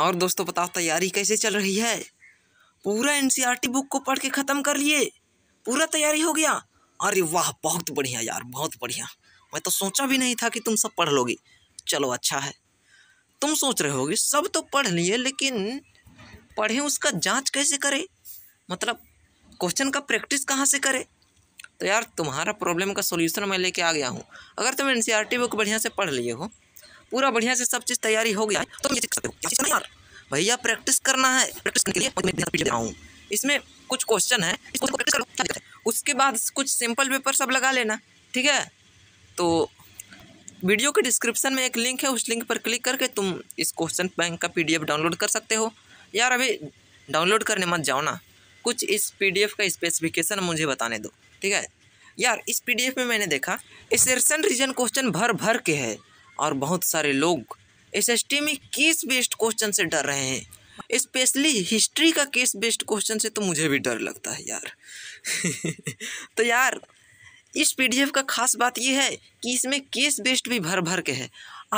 और दोस्तों बताओ तैयारी कैसे चल रही है पूरा एन बुक e को पढ़ के ख़त्म कर लिए पूरा तैयारी हो गया अरे वाह बहुत बढ़िया यार बहुत बढ़िया मैं तो सोचा भी नहीं था कि तुम सब पढ़ लोगे चलो अच्छा है तुम सोच रहे होगे सब तो पढ़ लिए लेकिन पढ़े उसका जांच कैसे करें मतलब क्वेश्चन का प्रैक्टिस कहाँ से करें तो यार तुम्हारा प्रॉब्लम का सोल्यूशन मैं लेके आ गया हूँ अगर तुम एन बुक e बढ़िया से पढ़ लिए हो पूरा बढ़िया से सब चीज़ तैयारी हो गया है तो भैया प्रैक्टिस करना है प्रैक्टिस करने के लिए इसमें कुछ क्वेश्चन है उसके बाद कुछ सिंपल पेपर सब लगा लेना ठीक है तो वीडियो के डिस्क्रिप्शन में एक लिंक है उस लिंक पर क्लिक करके तुम इस क्वेश्चन बैंक का पीडीएफ डाउनलोड कर सकते हो यार अभी डाउनलोड करने मत जाओ ना कुछ इस पीडीएफ का स्पेसिफिकेशन मुझे बताने दो ठीक है यार इस पीडीएफ में मैंने देखा इस रिसेंट रीजन क्वेश्चन भर भर के है और बहुत सारे लोग एस एस टी में केस बेस्ड क्वेश्चन से डर रहे हैं स्पेशली हिस्ट्री का केस बेस्ड क्वेश्चन से तो मुझे भी डर लगता है यार तो यार इस पी का खास बात यह है कि इसमें केस बेस्ड भी भर भर के है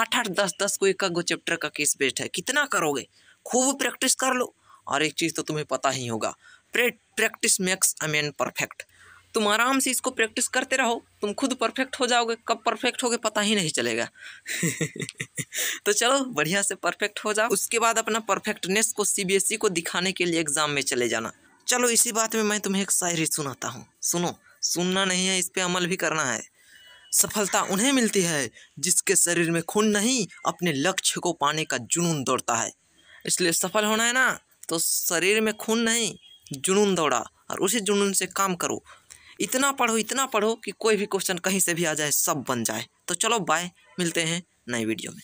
आठ आठ दस दस को एक गो चैप्टर का केस बेस्ड है कितना करोगे खूब प्रैक्टिस कर लो और एक चीज़ तो तुम्हें पता ही होगा practice makes a man perfect तुम आराम से इसको प्रैक्टिस करते रहो तुम खुद परफेक्ट हो जाओगे कब परफेक्ट होगे पता ही नहीं चलेगा तो चलो बढ़िया से परफेक्ट हो जाओ उसके बाद अपना परफेक्टनेस को सीबीएसई e को दिखाने के लिए एग्ज़ाम में चले जाना चलो इसी बात में मैं तुम्हें एक शायरी सुनाता हूँ सुनो सुनना नहीं है इस पर अमल भी करना है सफलता उन्हें मिलती है जिसके शरीर में खून नहीं अपने लक्ष्य को पाने का जुनून दौड़ता है इसलिए सफल होना है ना तो शरीर में खून नहीं जुनून दौड़ा और उसी जुनून से काम करो इतना पढ़ो इतना पढ़ो कि कोई भी क्वेश्चन कहीं से भी आ जाए सब बन जाए तो चलो बाय मिलते हैं नए वीडियो में